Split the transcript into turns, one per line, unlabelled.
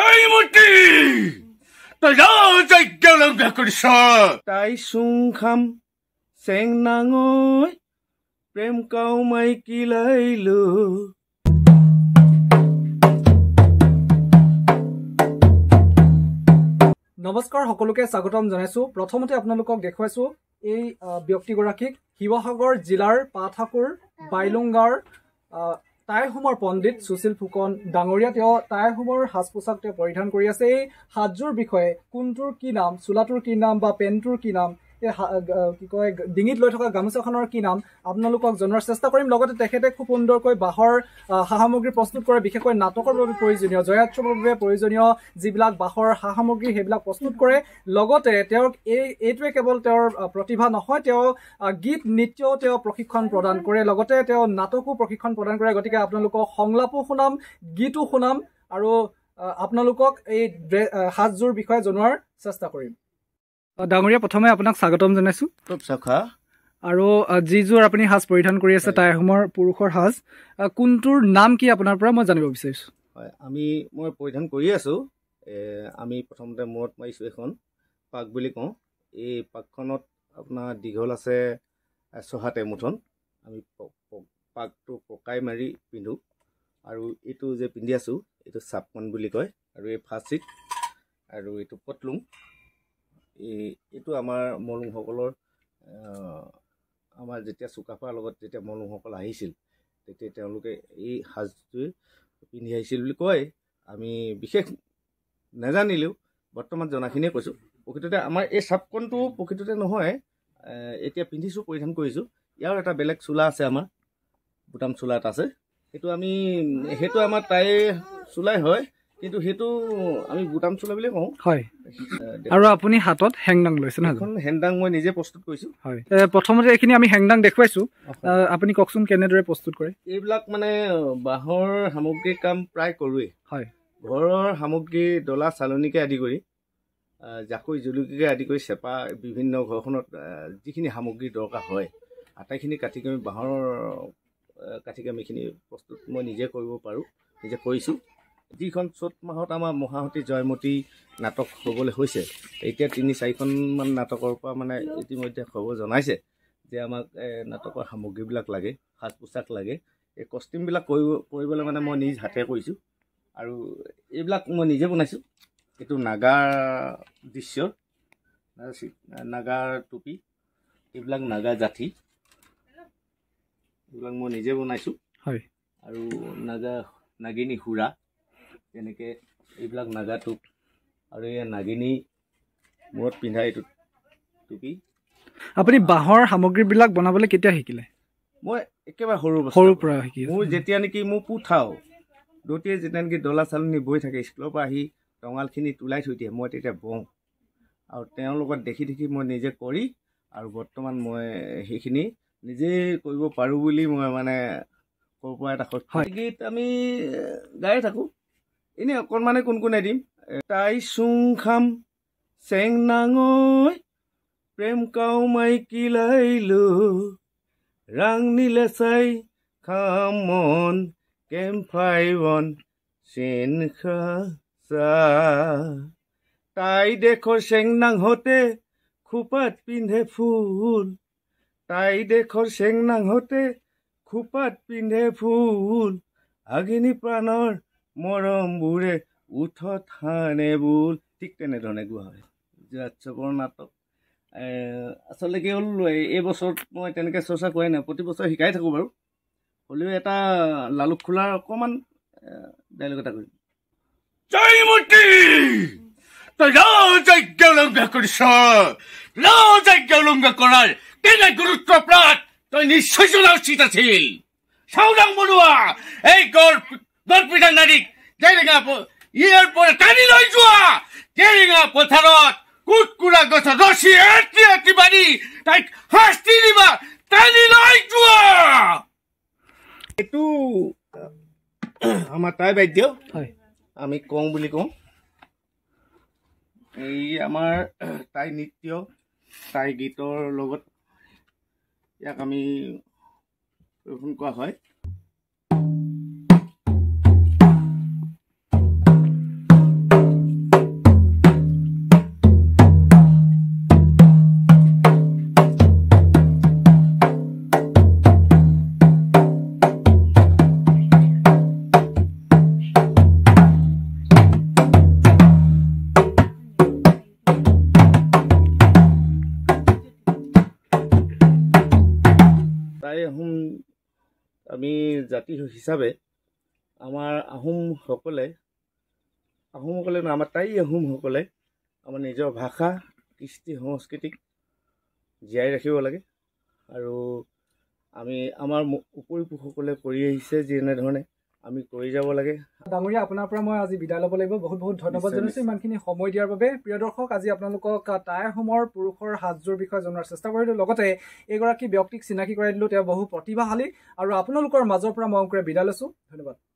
তাই মতি তাই চেং নাঙই প্ৰেম কাউ মাই
কিলাইলো নমস্কাৰ সকলোকে স্বাগতম জনাইছো প্ৰথমতে আপোনালোকক দেখুৱাইছো এই ব্যক্তিগৰাকীক শিৱসাগৰ জিলাৰ পাঠাকুৰ বাইলুং গাঁৱৰ টাই হোমৰ পণ্ডিত সুশীল ফুকন ডাঙৰীয়া তেওঁ টাই হোমৰ সাজ পোছাক তেওঁ পৰিধান কৰি আছে এই সাজযোৰ বিষয়ে কোনটোৰ কি নাম চোলাটোৰ কি নাম বা পেণ্টটোৰ কি নাম কি কয় ডিঙিত লৈ থকা গামোচাখনৰ কি নাম আপোনালোকক জনোৱাৰ চেষ্টা কৰিম লগতে তেখেতে খুব সুন্দৰকৈ বাঁহৰ সা সামগ্ৰী প্ৰস্তুত কৰে বিশেষকৈ নাটকৰ বাবে প্ৰয়োজনীয় জয়াত্ৰৰ বাবে প্ৰয়োজনীয় যিবিলাক বাঁহৰ সা সামগ্ৰী সেইবিলাক প্ৰস্তুত কৰে লগতে তেওঁক এই এইটোৱে কেৱল তেওঁৰ প্ৰতিভা নহয় তেওঁ গীত নৃত্যও তেওঁ প্ৰশিক্ষণ প্ৰদান কৰে লগতে তেওঁ নাটকো প্ৰশিক্ষণ প্ৰদান কৰে গতিকে আপোনালোকক সংলাপো শুনাম গীতো শুনাম আৰু আপোনালোকক এই সাজযোৰ বিষয়ে জনোৱাৰ চেষ্টা কৰিম ডাঙৰীয়া প্ৰথমে আপোনাক স্বাগতম জনাইছোঁ আৰু যিযোৰ আপুনি সাজ পৰিধান কৰি আছে তাই আহোমৰ পুৰুষৰ সাজ কোনটোৰ নাম কি আপোনাৰ পৰা মই জানিব বিচাৰিছোঁ
হয় আমি মই পৰিধান কৰি আছোঁ আমি প্ৰথমতে মূৰত মাৰিছোঁ এখন পাক বুলি কওঁ এই পাকখনত আপোনাৰ দীঘল আছে ছহাত এমুঠন আমি পাকটো পকাই মাৰি পিন্ধো আৰু এইটো যে পিন্ধি আছোঁ এইটো চাপমন বুলি কয় আৰু এই ফাৰ্ষ্ট আৰু এইটো পটলুং এই এইটো আমাৰ মলুংসকলৰ আমাৰ যেতিয়া চুকাফাৰ লগত যেতিয়া মলুংসকল আহিছিল তেতিয়া তেওঁলোকে এই সাজটোৱে পিন্ধি আহিছিল বুলি কয় আমি বিশেষ নাজানিলেও বৰ্তমান জনাখিনিয়ে কৈছোঁ প্ৰকৃততে আমাৰ এই চাপকণটো প্ৰকৃততে নহয় এতিয়া পিন্ধিছোঁ পৰিধান কৰিছোঁ ইয়াৰ এটা বেলেগ চোলা আছে আমাৰ বুটাম চোলা এটা আছে সেইটো আমি সেইটো আমাৰ তাই চোলাই হয় কিন্তু সেইটো আমি বুটাম চোলা বুলি কওঁ হয় আৰু আপুনি
হাতত হেংদাং লৈছে হেংদাং মই
নিজে প্ৰস্তুত কৰিছো হয়
প্ৰথমতে এইখিনি আমি হেংদাং দেখুৱাইছো আপুনি কওকচোন কেনেদৰে প্ৰস্তুত কৰে
এইবিলাক মানে বাঁহৰ সামগ্ৰী কাম প্ৰায় কৰোৱেই হয় ঘৰৰ সামগ্ৰী ডলা চালনীকে আদি কৰি জাকৈ জুলুকিকে আদি কৰি চেপা বিভিন্ন ঘৰখনত যিখিনি সামগ্ৰী দৰকাৰ হয় আটাইখিনি কাটি কামি বাঁহৰ কাঠি কামিখিনি প্ৰস্তুত মই নিজে কৰিব পাৰোঁ নিজে কৰিছোঁ যিখন চ'ত মাহত আমাৰ মহাহতী জয়মতী নাটক হ'বলৈ হৈছে এতিয়া তিনি চাৰিখনমান নাটকৰ পৰা মানে ইতিমধ্যে খবৰ জনাইছে যে আমাক নাটকৰ সামগ্ৰীবিলাক লাগে সাজ পোছাক লাগে এই কষ্টিউমবিলাক কৰিব কৰিবলৈ মানে মই নিজ হাতে কৰিছোঁ আৰু এইবিলাক মই নিজে বনাইছোঁ এইটো নাগাৰ দৃশ্য নাগাৰ টুপি এইবিলাক নাগা জাঠি এইবিলাক মই নিজে বনাইছোঁ হয় আৰু নাগা নাগিনী সুৰা এনেকৈ এইবিলাক নাগা টোপ আৰু এই নাগিনী মূৰত পিন্ধা এইটো টুপি
আপুনি বাঁহৰ সামগ্ৰীবিলাক বনাবলৈ কেতিয়া শিকিলে
মই একেবাৰে সৰু সৰুৰ পৰা শিকি মোৰ যেতিয়া নেকি মোৰ পুঠাও দৌতিয়ে যেতিয়া নেকি দলা চালনী বৈ থাকে স্কুলৰ পৰা আহি টঙালখিনি তোলাই থৈ দিয়ে মই তেতিয়া বওঁ আৰু তেওঁৰ লগত দেখি দেখি মই নিজে কৰি আৰু বৰ্তমান মই সেইখিনি নিজেই কৰিব পাৰোঁ বুলি মই মানে ক'ৰ পৰা এটা গীত আমি গায়ে থাকোঁ এনেই অকণমানে কোন কোনে দিম তাই চুং খাম চেং নাঙৈ প্ৰেম কাও মাইকী লাইলো ৰাং নীলে চাই খাম মন কেম ফাই বন চিন তাই দেশৰ চেং নাংহতে খোপাত পিন্ধে ফুল তাই দেশৰ চেং নাংহতে খোপাত পিন্ধে ফুল আগিনী প্ৰাণৰ মৰমবোৰে উঠ থানে বোল ঠিক তেনেধৰণে গোৱা হয় জয়োৎসৱৰ নাটক আচলতে কি হ'ল এইবছৰত মই তেনেকৈ চৰ্চা কৰাই নাই প্ৰতি বছৰ শিকাই থাকোঁ বাৰু হ'লেও এটা লালুক খোলাৰ অকণমান ডাইলগ এটা কৰিম জয়মতী ৰাজ্য উলংঘা কৰিছ ৰাজ্য উলংঘা কৰাৰ গুৰুত্ব প্ৰাপ্ত তই নিশ্চয় দৰ্পিধান নাৰীক জেৰেঙা ইয়াৰ পৰা টানি লৈ যোৱা জেৰেঙা পথাৰত কুটকুৰা গছত ৰচি এটি এটি মাৰি তাইক শাস্তি দিবা টানি লৈ যোৱা এইটো আমাৰ তাই বাদ্য হয় আমি কওঁ বুলি কওঁ এই আমাৰ তাই নৃত্য তাই গীতৰ লগত ইয়াক আমি কোৱা হয় আমি জাতি হিচাপে আমাৰ আহোমসকলে আহোমসকলে আমাৰ তাই আহোমসকলে আমাৰ নিজৰ ভাষা কৃষ্টি সংস্কৃতিক জীয়াই ৰাখিব লাগে আৰু আমি আমাৰ উপৰিপুৰুষসকলে কৰি আহিছে যেনেধৰণে আমি কৰি যাব লাগে
ডাঙৰীয়া আপোনাৰ পৰা মই আজি বিদায় ল'ব লাগিব বহুত বহুত ধন্যবাদ জনাইছোঁ ইমানখিনি সময় দিয়াৰ বাবে প্ৰিয় দৰ্শক আজি আপোনালোকক টাই অসমৰ পুৰুষৰ সাজযোৰ বিষয়ে জনোৱাৰ চেষ্টা কৰিলোঁ লগতে এইগৰাকী ব্যক্তিক চিনাকি কৰাই দিলোঁ তেওঁ বহু প্ৰতিভাশালী আৰু আপোনালোকৰ মাজৰ পৰা মই অংকুৰে বিদায় লৈছোঁ ধন্যবাদ